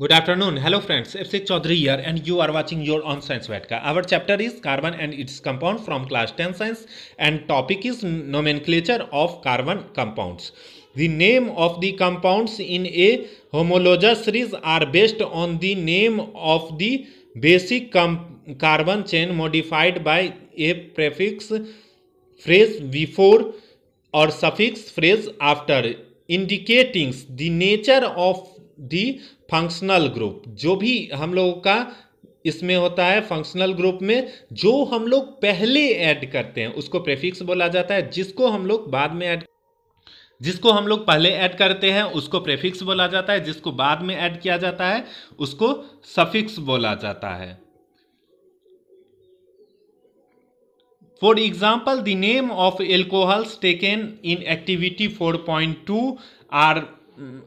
Good afternoon. Hello friends, FC Chaudhary here and you are watching your own science Vatka. Our chapter is carbon and its compound from class 10 science and topic is nomenclature of carbon compounds. The name of the compounds in a homologous series are based on the name of the basic carbon chain modified by a prefix phrase before or suffix phrase after indicating the nature of the functional group जो भी हम लोगों का इसमें होता है functional group में जो हम लोग पहले ऐड करते हैं उसको प्रेफिक्स बोला जाता है जिसको हम लोग बाद में ऐड जिसको हम लोग पहले ऐड करते हैं उसको प्रेफिक्स बोला जाता है जिसको बाद में ऐड किया जाता है उसको सफिक्स बोला जाता है For example, of alcohols taken in activity four point 4.2 are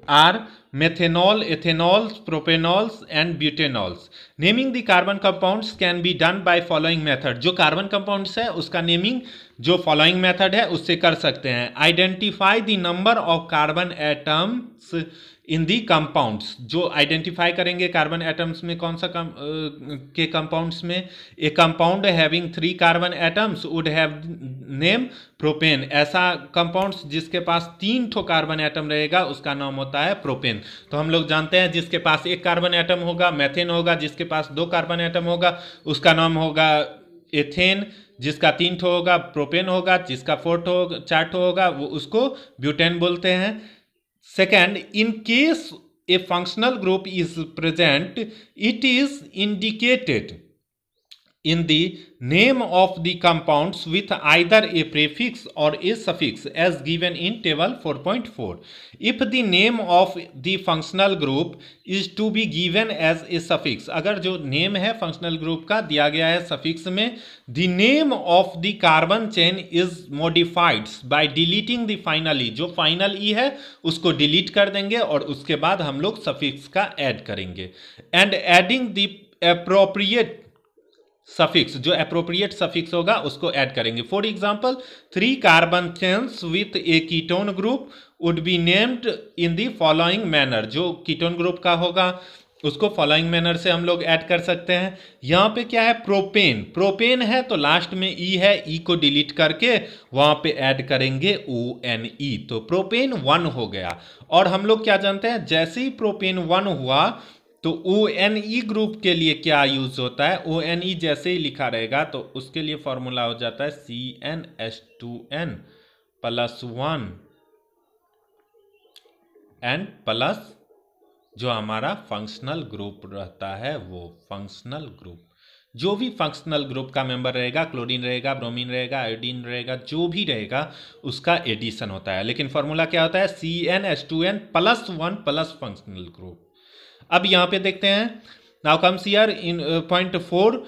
are methanol, ethanols, propanols and butanols. Naming the carbon compounds can be done by following method. जो carbon compounds है उसका naming जो following method है उससे कर सकते हैं Identify the number of carbon atoms in the compounds जो आइडेंटिफाई करेंगे कार्बन एटम्स में कौन सा कम, uh, के कंपाउंड्स में a compound having three carbon atoms would have name propane ऐसा कंपाउंड्स जिसके पास तीन ठो कार्बन एटम रहेगा उसका नाम होता है प्रोपेन तो हम लोग जानते हैं जिसके पास एक कार्बन एटम होगा मैथेन होगा जिसके पास दो कार्बन एटम होगा उसका नाम होगा एथेन जिसका तीन ठो होगा प्रोपेन होगा जिसका फोर ठो चार ठो होगा वो उसको ब्यूटेन बोलते हैं Second, in case a functional group is present, it is indicated in the name of the compound with either a prefix और a suffix as given in table four point four if the name of the functional group is to be given as a suffix अगर जो name है functional group का दिया गया है suffix में the name of the carbon chain is modified by deleting the final E जो final ई e है उसको डिलीट कर देंगे और उसके बाद हम लोग सफिक्स का एड करेंगे and adding the appropriate suffix जो अप्रोप्रिएट सफिक्स होगा उसको ऐड करेंगे for example three carbon chains with a ketone group would be named in the following manner जो कीटोन ग्रुप का होगा उसको फॉलोइंग मैनर से हम लोग ऐड कर सकते हैं यहाँ पे क्या है प्रोपेन प्रोपेन है तो लास्ट में ई e है ई e को डिलीट करके वहाँ पे ऐड करेंगे ओ एन ई तो प्रोपेन वन हो गया और हम लोग क्या जानते हैं जैसे ही प्रोपेन वन हुआ तो ओ एन ई ग्रुप के लिए क्या यूज होता है ओ एन ई जैसे ही लिखा रहेगा तो उसके लिए फॉर्मूला हो जाता है C N S two N plus one N plus जो हमारा फंक्शनल ग्रुप रहता है वो फंक्शनल ग्रुप जो भी फंक्शनल ग्रुप का मेंबर रहेगा क्लोरीन रहेगा ब्रोमीन रहेगा आयोडीन रहेगा जो भी रहेगा उसका एडिशन होता है लेकिन फॉर्मूला क्या होता है C N S two N plus one plus functional group अब यहाँ पे देखते हैं now comes here in point four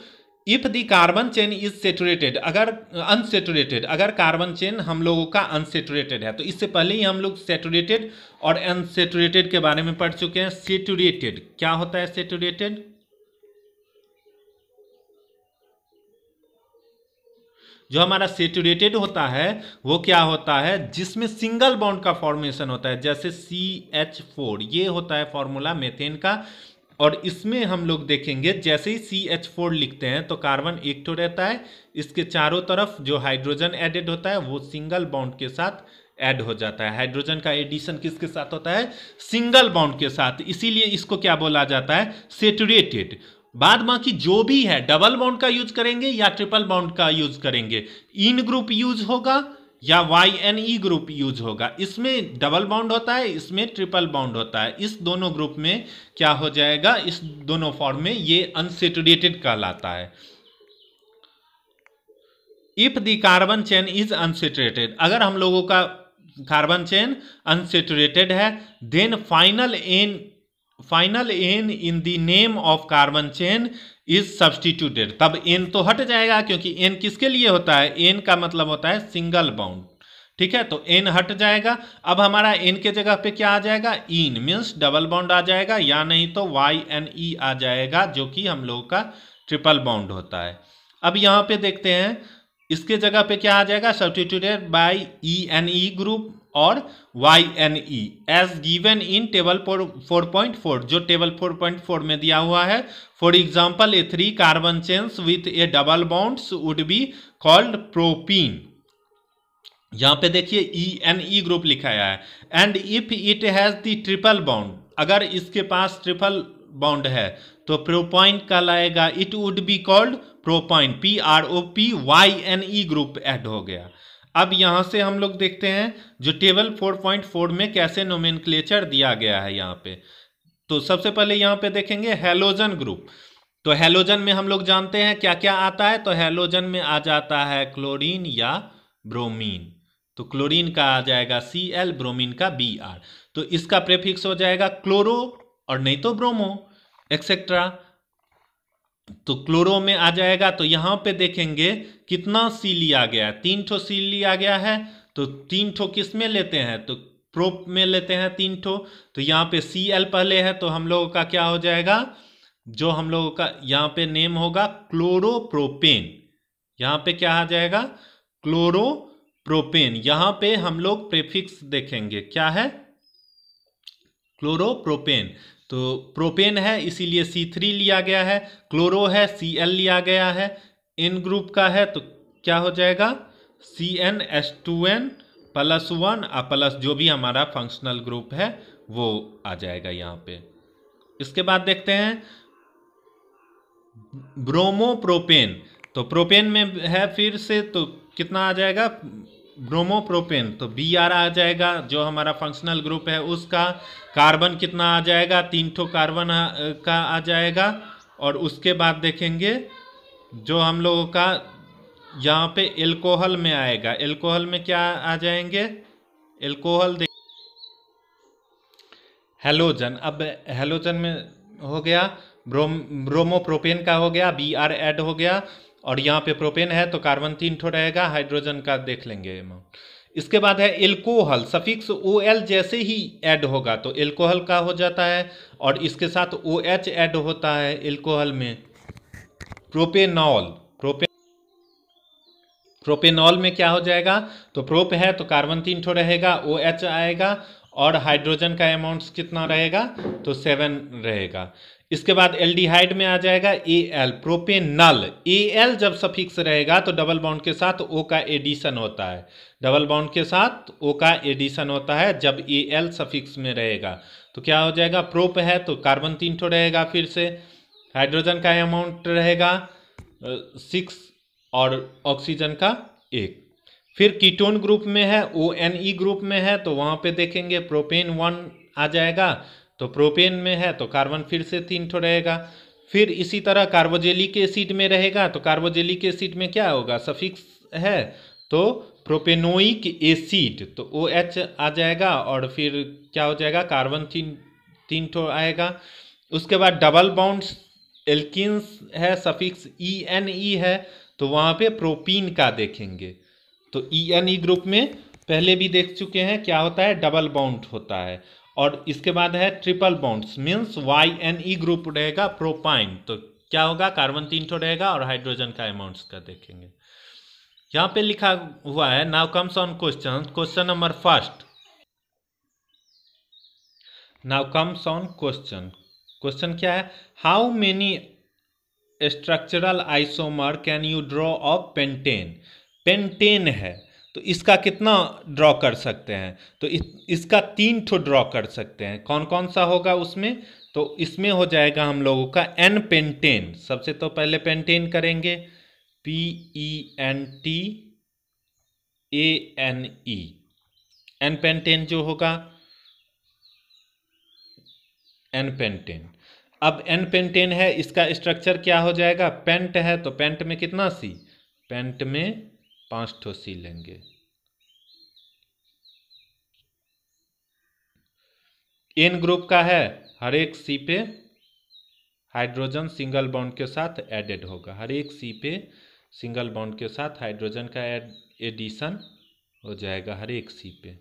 if the carbon chain is saturated अगर अनसेचुरेटेड uh, अगर कार्बन चेन हम लोगों का अनसेचुरेटेड है तो इससे पहले ही हम लोग सेचुरेटेड और अनसेचुरेटेड के बारे में पढ़ चुके हैं सेचुरेटेड क्या होता है सेचुरेटेड जो हमारा सेचुरेटेड होता है वो क्या होता है जिसमें सिंगल बॉन्ड का फॉर्मेशन होता है जैसे सी एच फोर ये होता है फॉर्मूला मेथेन का और इसमें हम लोग देखेंगे जैसे ही सी एच फोर लिखते हैं तो कार्बन एक तो रहता है इसके चारों तरफ जो हाइड्रोजन एडेड होता है वो सिंगल बाउंड के साथ एड हो जाता है हाइड्रोजन का एडिशन किसके साथ होता है सिंगल बाउंड के साथ इसीलिए इसको क्या बोला जाता है सेटुरेटेड बाद बाकी जो भी है डबल बाउंड का यूज करेंगे या ट्रिपल बाउंड का यूज करेंगे इन ग्रुप यूज होगा या Y N E group use होगा इसमें डबल बाउंड होता है इसमें ट्रिपल बाउंड होता है इस दोनों ग्रुप में क्या हो जाएगा इस दोनों फॉर्म में ये अनसेटुरेटेड कहलाता है if the carbon chain is unsaturated अगर हम लोगों का कार्बन चेन अनसेटुरेटेड है then final N final N in the name of carbon chain is substituted तब एन तो हट जाएगा क्योंकि एन किसके लिए होता है एन का मतलब होता है सिंगल बाउंड ठीक है तो एन हट जाएगा अब हमारा एन के जगह पे क्या आ जाएगा इन मीन्स डबल बाउंड आ जाएगा या नहीं तो वाई एन ई आ जाएगा जो कि हम लोगों का ट्रिपल बाउंड होता है अब यहाँ पे देखते हैं इसके जगह पे क्या आ जाएगा substituted by E N E group और Y N E as given in table four point four जो टेबल फोर पॉइंट फोर में दिया हुआ है for example a three carbon chains with a double bonds would be called propene यहाँ पे देखिए E N E group लिखाया है and if it has the triple bond अगर इसके पास ट्रिपल बाउंड है तो प्रोपाइन कहलाएगा it would be called propyne P R O P Y N E group add हो गया अब यहाँ से हम लोग देखते हैं जो टेबल 4.4 में कैसे नोमिन दिया गया है यहाँ पे तो सबसे पहले यहाँ पे देखेंगे हेलोजन ग्रुप तो हेलोजन में हम लोग जानते हैं क्या क्या आता है तो हेलोजन में आ जाता है क्लोरीन या ब्रोमीन तो क्लोरीन का आ जाएगा सी एल ब्रोमीन का बी आर तो इसका प्रेफिक्स हो जाएगा क्लोरो और नहीं तो ब्रोमो एक्सेट्रा तो क्लोरो में आ जाएगा तो यहां पे देखेंगे कितना सी लिया e गया है तीन ठो सी लिया e गया है तो तीन ठो किस में लेते हैं तो प्रोप में लेते हैं तीन ठो तो यहां पे सी एल पहले है तो हम लोगों का क्या हो जाएगा जो हम लोगों का यहां पे नेम होगा क्लोरोप्रोपेन यहां पे क्या आ जाएगा क्लोरोप्रोपेन यहां पे हम लोग प्रेफिक्स देखेंगे क्या है क्लोरोप्रोपेन तो प्रोपेन है इसीलिए C3 लिया गया है क्लोरो है सी एल लिया गया है एन ग्रुप का है तो क्या हो जाएगा C N S two N plus one और प्लस जो भी हमारा फंक्शनल ग्रुप है वो आ जाएगा यहाँ पे इसके बाद देखते हैं ब्रोमो प्रोपेन तो प्रोपेन में है फिर से तो कितना आ जाएगा ब्रोमोप्रोपेन तो बी आर आ जाएगा जो हमारा फंक्शनल ग्रुप है उसका कार्बन कितना आ जाएगा तीन ठो कार्बन का आ जाएगा और उसके बाद देखेंगे जो हम लोगों का यहाँ पे एल्कोहल में आएगा एल्कोहल में क्या आ जाएंगे एल्कोहल देख हेलोजन अब हेलोजन में हो गया ब्रोम ब्रोमोप्रोपेन का हो गया बी आर एड हो गया और यहाँ पे प्रोपेन है तो कार्बन तीन ठो रहेगा हाइड्रोजन का देख लेंगे इसके बाद है एल्कोहल सफिक्स ओ एल जैसे ही ऐड होगा तो एल्कोहल का हो जाता है और इसके साथ ओ एच ऐड होता है एल्कोहल में प्रोपेनॉल प्रोपे प्रोपेनॉल में क्या हो जाएगा तो प्रोप है तो कार्बन तीन ठो रहेगा ओ एच आएगा और हाइड्रोजन का अमाउंट्स कितना रहेगा तो सेवन रहेगा इसके बाद एल्डिहाइड में आ जाएगा A L propanal A L जब सफिक्स रहेगा तो डबल बाउंड के साथ ओ का एडिशन होता है डबल बाउंड के साथ ओ का एडिशन होता है जब ए एल सफिक्स में रहेगा तो क्या हो जाएगा प्रोप है तो कार्बन तीन ठो रहेगा फिर से हाइड्रोजन का अमाउंट रहेगा सिक्स और ऑक्सीजन का एक फिर कीटोन ग्रुप में है ओ एन ई ग्रुप में है तो वहाँ पे देखेंगे प्रोपेन वन आ जाएगा तो प्रोपेन में है तो कार्बन फिर से तीन ठो रहेगा फिर इसी तरह कार्बोजेलिक एसिड में रहेगा तो कार्बोजेलिक एसिड में क्या होगा सफिक्स है तो प्रोपेनोइक एसिड तो ओ एच आ जाएगा और फिर क्या हो जाएगा कार्बन तीन तीन ठो आएगा उसके बाद डबल बाउंड एल्किन्स है सफिक्स ई एन ई है तो वहाँ पे प्रोपीन का देखेंगे तो ई एन ई ग्रुप में पहले भी देख चुके हैं क्या होता है डबल बाउंड होता है और इसके बाद है triple bond means Y N E group रहेगा प्रोपाइन तो क्या होगा कार्बन तीन ठो रहेगा और हाइड्रोजन का अमाउंट्स का देखेंगे यहाँ पे लिखा हुआ है now comes on question question number first now comes on question question क्या है how many structural isomer can you draw of pentane pentane है तो इसका कितना ड्रॉ कर सकते हैं तो इस, इसका तीन ठो ड्रॉ कर सकते हैं कौन कौन सा होगा उसमें तो इसमें हो जाएगा हम लोगों का एन पेंटेन सबसे तो पहले पेंटेन करेंगे P E N T A N E N pentane जो होगा एन पेंटेन अब एन पेंटेन है इसका स्ट्रक्चर क्या हो जाएगा पेंट है तो पेंट में कितना सी पेंट में पाँच ठो सी लेंगे एन ग्रुप का है हर एक सी पे हाइड्रोजन सिंगल बॉन्ड के साथ एडेड होगा हर एक सी पे सिंगल बॉन्ड के साथ हाइड्रोजन का एडिशन हो जाएगा हर एक सी पे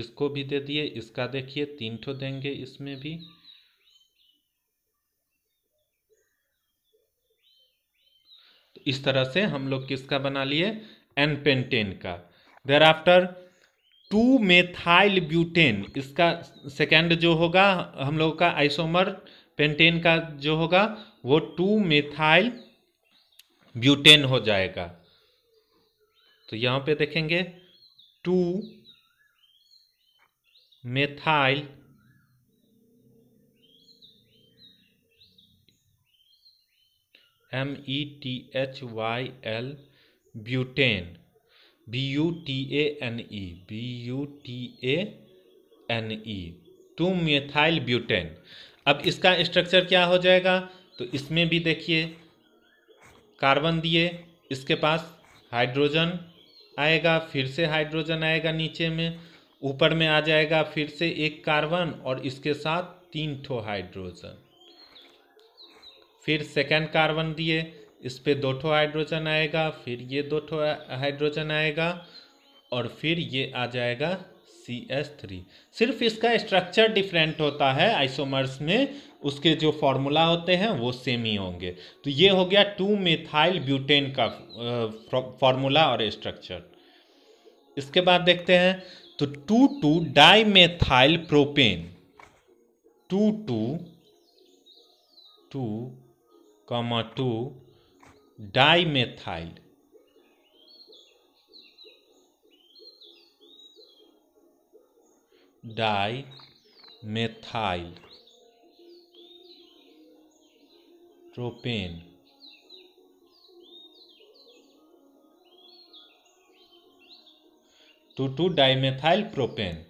इसको भी दे दिए इसका देखिए तीन ठो देंगे इसमें भी इस तरह से हम लोग किसका बना लिए एन पेंटेन का thereafter two methyl butane इसका सेकेंड जो होगा हम लोग का आइसोमर पेंटेन का जो होगा वो टू मेथाइल ब्यूटेन हो जाएगा तो यहाँ पे देखेंगे two methyl M E T H Y L butane B U T A N E B U T A N E two methyl butane अब इसका स्ट्रक्चर क्या हो जाएगा तो इसमें भी देखिए कार्बन दिए इसके पास हाइड्रोजन आएगा फिर से हाइड्रोजन आएगा नीचे में ऊपर में आ जाएगा फिर से एक कार्बन और इसके साथ तीन ठो हाइड्रोजन फिर सेकेंड कार्बन दिए इस पर दो ठो हाइड्रोजन आएगा फिर ये दो ठो हाइड्रोजन आएगा और फिर ये आ जाएगा सी एस थ्री सिर्फ इसका स्ट्रक्चर डिफरेंट होता है आइसोमर्स में उसके जो फॉर्मूला होते हैं वो सेम ही होंगे तो ये हो गया टू मिथाइल ब्यूटेन का फॉर्मूला और स्ट्रक्चर इसके बाद देखते हैं तो two two di methyl propane two two two comma two dimethyl di methyl propane two two dimethyl propane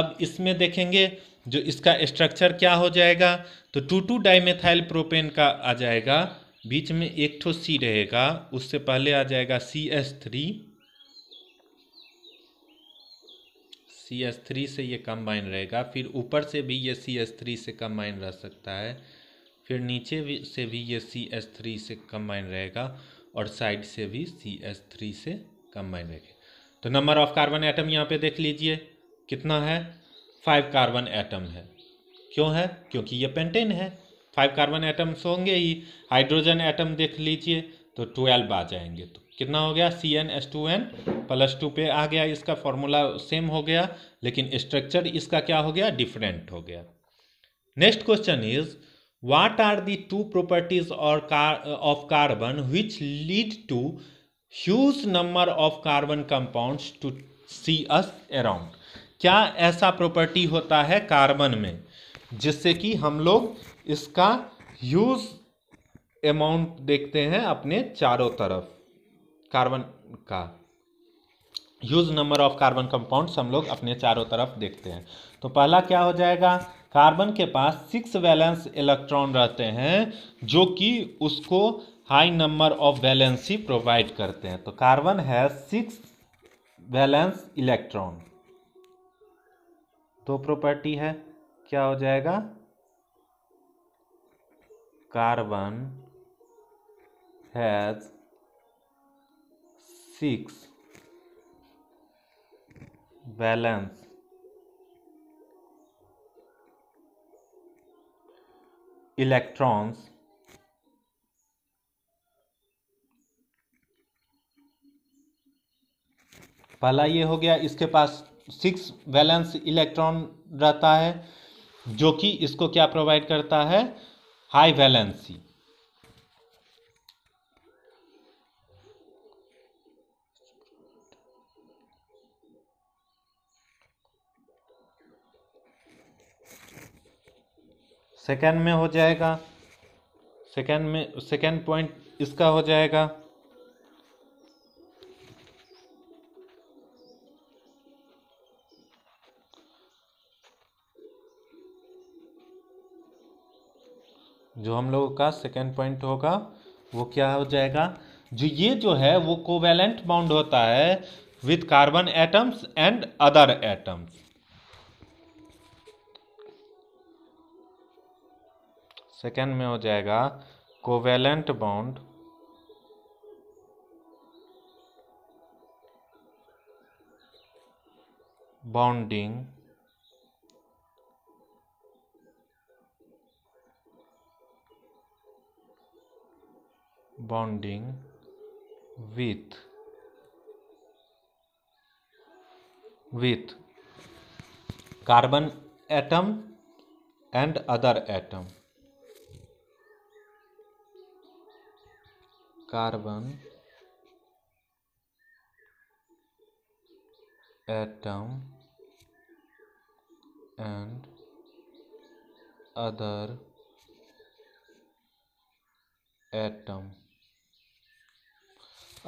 अब इसमें देखेंगे जो इसका स्ट्रक्चर क्या हो जाएगा तो टू टू डाइमेथाइल प्रोपेन का आ जाएगा बीच में एक ठो सी रहेगा उससे पहले आ जाएगा C S three C S three से ये कंबाइन रहेगा फिर ऊपर से भी ये सी एस थ्री से कंबाइन रह सकता है फिर नीचे भी से भी ये सी एस थ्री से कंबाइन रहेगा और साइड से भी सी एस थ्री से कंबाइन रहेगा तो नंबर ऑफ कार्बन एटम यहाँ पे देख लीजिए कितना है फाइव कार्बन एटम है क्यों है क्योंकि ये पेंटेन है फाइव कार्बन एटम्स होंगे ही हाइड्रोजन एटम देख लीजिए तो ट्वेल्व आ जाएंगे तो कितना हो गया C N S two N plus two पे आ गया इसका फॉर्मूला सेम हो गया लेकिन स्ट्रक्चर इसका क्या हो गया डिफरेंट हो गया next question is what are the two properties और of carbon which lead to huge number of carbon compounds to see us around क्या ऐसा प्रॉपर्टी होता है कार्बन में जिससे कि हम लोग इसका यूज अमाउंट देखते हैं अपने चारों तरफ कार्बन का use number of carbon compounds हम लोग अपने चारों तरफ देखते हैं तो पहला क्या हो जाएगा कार्बन के पास सिक्स वैलेंस इलेक्ट्रॉन रहते हैं जो कि उसको high number of valency provide करते हैं तो कार्बन है सिक्स वैलेंस इलेक्ट्रॉन दो प्रॉपर्टी है क्या हो जाएगा carbon has six valence electrons पहला ये हो गया इसके पास सिक्स वैलेंस इलेक्ट्रॉन रहता है जो कि इसको क्या प्रोवाइड करता है हाई वैलेंसी सेकेंड में हो जाएगा सेकेंड में सेकेंड पॉइंट इसका हो जाएगा जो हम लोगों का सेकेंड पॉइंट होगा वो क्या हो जाएगा जो ये जो है वो कोवेलेंट बाउंड होता है with carbon atoms and other atoms second में हो जाएगा covalent bond bonding bonding with with carbon atom and other atom carbon atom and other atom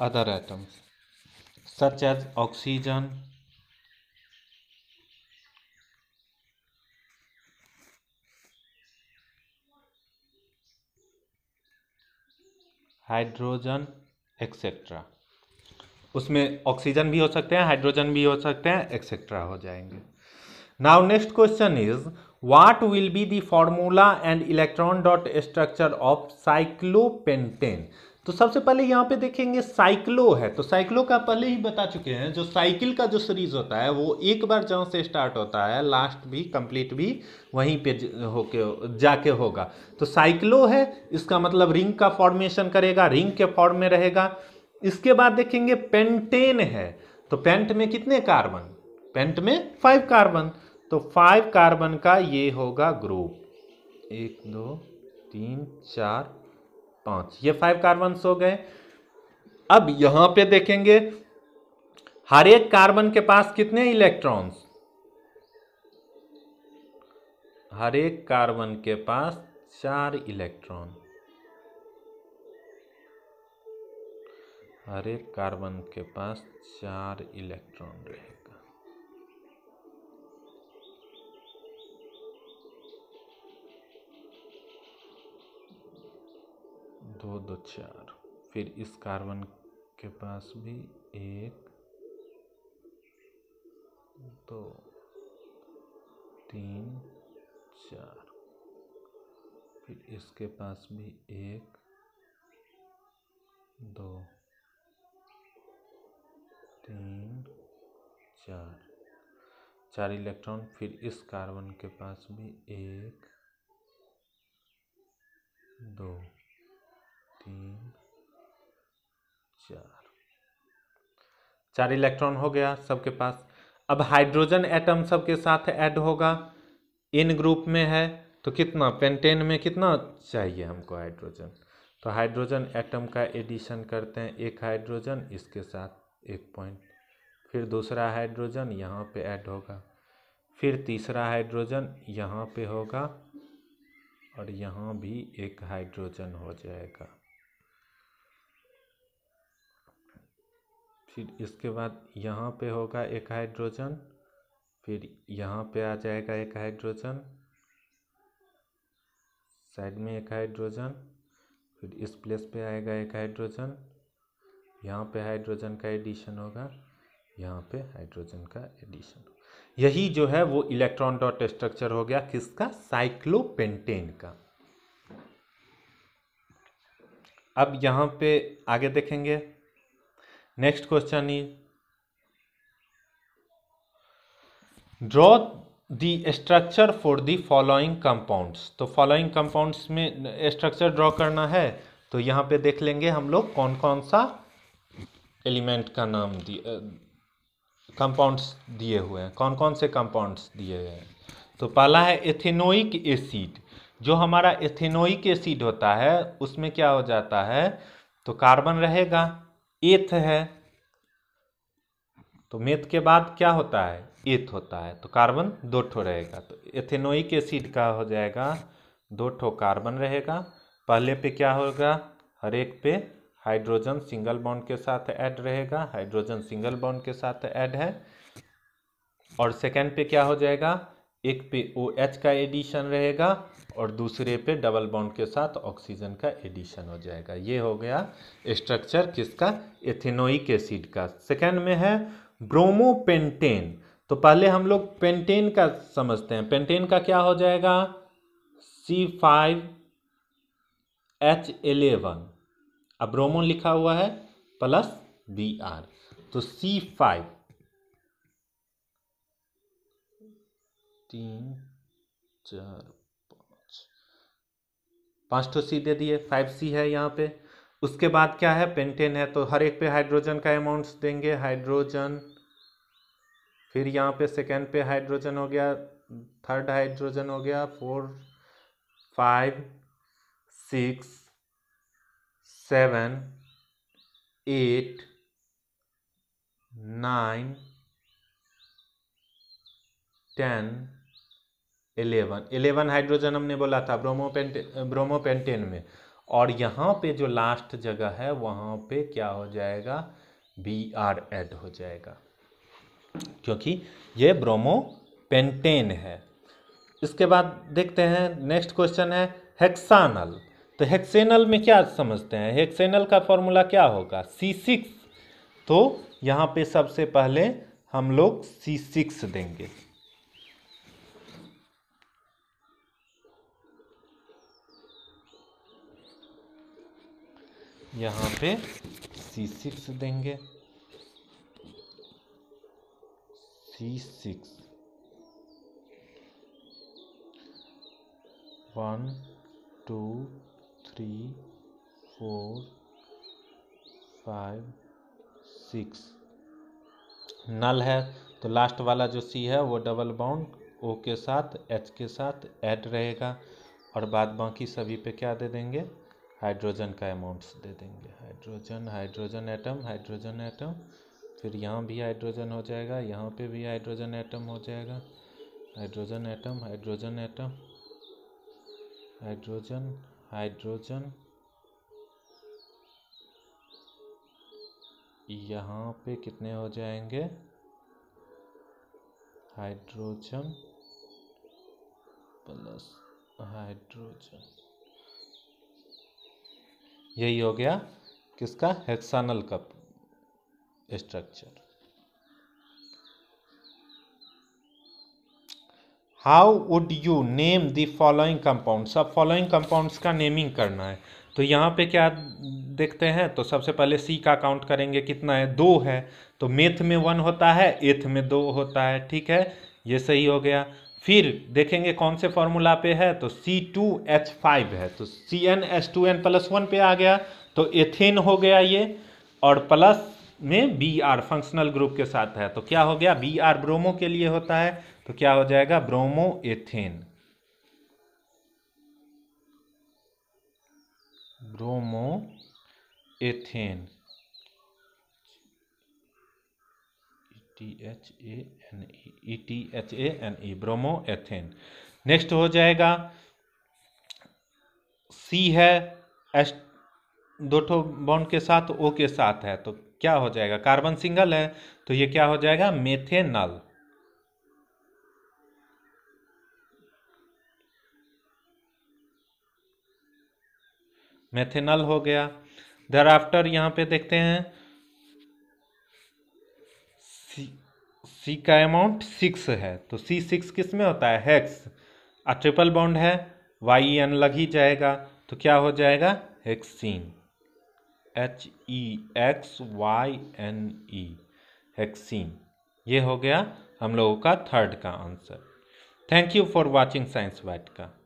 other atoms such as oxygen hydrogen etcetera उसमें oxygen भी हो सकते हैं hydrogen भी हो सकते हैं एक्सेट्रा हो जाएंगे now next question is what will be the formula and electron dot structure of cyclopentane तो सबसे पहले यहाँ पे देखेंगे साइक्लो है तो साइक्लो का पहले ही बता चुके हैं जो साइकिल का जो सीरीज होता है वो एक बार जहाँ से स्टार्ट होता है लास्ट भी कंप्लीट भी वहीं पे होके जाके होगा तो साइक्लो है इसका मतलब रिंग का फॉर्मेशन करेगा रिंग के फॉर्म में रहेगा इसके बाद देखेंगे पेंटेन है तो पेंट में कितने कार्बन पेंट में फाइव कार्बन तो फाइव कार्बन का ये होगा ग्रुप एक दो तीन चार पांच ये फाइव कार्बन हो गए अब यहां पे देखेंगे हर एक कार्बन के पास कितने इलेक्ट्रॉन्स हर एक कार्बन के पास चार इलेक्ट्रॉन हर एक कार्बन के पास चार इलेक्ट्रॉन रहेगा दो दो चार फिर इस कार्बन के पास भी एक दो तीन चार फिर इसके पास भी एक दो तीन चार चार इलेक्ट्रॉन फिर इस कार्बन के पास भी एक दो तीन चार चार इलेक्ट्रॉन हो गया सबके पास अब हाइड्रोजन एटम सबके साथ ऐड होगा इन ग्रुप में है तो कितना पेंटेन में कितना चाहिए हमको हाइड्रोजन तो हाइड्रोजन एटम का एडिशन करते हैं एक हाइड्रोजन इसके साथ एक पॉइंट फिर दूसरा हाइड्रोजन यहाँ पे ऐड होगा फिर तीसरा हाइड्रोजन यहाँ पे होगा और यहाँ भी एक हाइड्रोजन हो जाएगा फिर इसके बाद यहाँ पे होगा एक हाइड्रोजन फिर यहाँ पे आ जाएगा एक हाइड्रोजन साइड में एक हाइड्रोजन फिर इस प्लेस पे आएगा एक हाइड्रोजन यहाँ पे हाइड्रोजन का एडिशन होगा यहाँ पे हाइड्रोजन का एडिशन यही जो है वो इलेक्ट्रॉन डॉट स्ट्रक्चर हो गया किसका साइक्लोपेंटेन का अब यहाँ पे आगे देखेंगे next question is draw the structure for the following compounds तो फॉलोइंग कंपाउंड्स में स्ट्रक्चर ड्रॉ करना है तो यहाँ पे देख लेंगे हम लोग कौन कौन सा एलिमेंट का नाम दिए कंपाउंड्स दिए हुए हैं कौन कौन से कंपाउंड्स दिए हुए हैं तो पहला है एथेनोइक एसिड जो हमारा एथेनोइक एसिड होता है उसमें क्या हो जाता है तो कार्बन रहेगा एथ है तो मेथ के बाद क्या होता है एथ होता है तो कार्बन दो ठो रहेगा तो एथेनोइक एसिड का हो जाएगा दो ठो कार्बन रहेगा पहले पे क्या होगा हर एक पे हाइड्रोजन सिंगल बॉन्ड के साथ ऐड रहेगा हाइड्रोजन सिंगल बॉन्ड के साथ ऐड है और सेकेंड पे क्या हो जाएगा एक पे ओ एच का एडिशन रहेगा और दूसरे पे डबल बॉन्ड के साथ ऑक्सीजन का एडिशन हो जाएगा ये हो गया स्ट्रक्चर किसका एथेनोइक एसिड का सेकेंड में है ब्रोमोपेंटेन तो पहले हम लोग पेंटेन का समझते हैं पेंटेन का क्या हो जाएगा सी फाइव एच एलेवन अब ब्रोमो लिखा हुआ है प्लस बी आर तो सी फाइव तीन चार पाँच पाँच तो सी दे दिए फाइव सी है यहाँ पे उसके बाद क्या है पेंटेन है तो हर एक पे हाइड्रोजन का अमाउंट्स देंगे हाइड्रोजन फिर यहाँ पे सेकेंड पे हाइड्रोजन हो गया थर्ड हाइड्रोजन हो गया four five six seven eight nine ten eleven eleven hydrogen हमने बोला था ब्रोमोपेंटे ब्रोमोपेंटेन में और यहाँ पे जो लास्ट जगह है वहाँ पे क्या हो जाएगा बी आर एड हो जाएगा क्योंकि ये ब्रोमोपेंटेन है इसके बाद देखते हैं नेक्स्ट क्वेश्चन है हेक्सानल तो हेक्सेनल में क्या समझते हैं हेक्सेनल का फॉर्मूला क्या होगा सी सिक्स तो यहाँ पे सबसे पहले हम लोग सी सिक्स देंगे यहाँ पे सी सिक्स देंगे C six one two three four five six नल है तो लास्ट वाला जो सी है वो डबल बाउंड ओ के साथ एच के साथ ऐड रहेगा और बाद बाकी सभी पे क्या दे देंगे हाइड्रोजन का अमाउंट्स दे देंगे hydrogen hydrogen atom hydrogen atom फिर यहाँ भी हाइड्रोजन हो जाएगा यहाँ पे भी हाइड्रोजन एटम हो जाएगा hydrogen atom hydrogen atom hydrogen hydrogen यहाँ पे कितने हो जाएंगे हाइड्रोजन प्लस हाइड्रोजन यही हो गया किसका हेक्सानल का structure how would you name the following compound सब फॉलोइंग कंपाउंड्स का नेमिंग करना है तो यहाँ पे क्या देखते हैं तो सबसे पहले सी का काउंट करेंगे कितना है दो है तो मेथ में वन होता है एथ में दो होता है ठीक है ये सही हो गया फिर देखेंगे कौन से फॉर्मूला पे है तो सी टू एच फाइव है तो C N H two N plus one पे आ गया तो एथेन हो गया ये और प्लस में बी आर फंक्शनल ग्रुप के साथ है तो क्या हो गया बी आर ब्रोमो के लिए होता है तो क्या हो जाएगा bromo ethane bromo ethane T H A N E e T e H A N E e, bromo ethane next हो जाएगा सी है एस दो ठो बॉन्ड के साथ ओ के साथ है तो क्या हो जाएगा कार्बन सिंगल है तो ये क्या हो जाएगा मेथेनल मेथेनल हो गया दर आफ्टर यहां पे देखते हैं सी का अमाउंट सिक्स है तो सी सिक्स किस में होता है हेक्स आ ट्रिपल बॉन्ड है वाई एन लग ही जाएगा तो क्या हो जाएगा hexyne H E X Y N E hexyne ये हो गया हम लोगों का थर्ड का answer thank you for watching science वाइट का